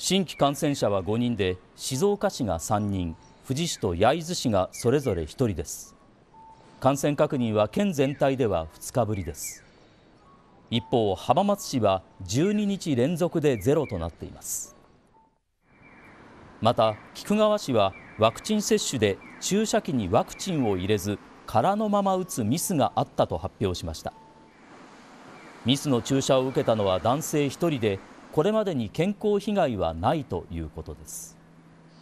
新規感染者は5人で静岡市が3人富士市と焼津市がそれぞれ1人です感染確認は県全体では2日ぶりです一方浜松市は12日連続でゼロとなっていますまた菊川市はワクチン接種で注射器にワクチンを入れず空のまま打つミスがあったと発表しましたミスの注射を受けたのは男性1人でこれまでに健康被害はないということです。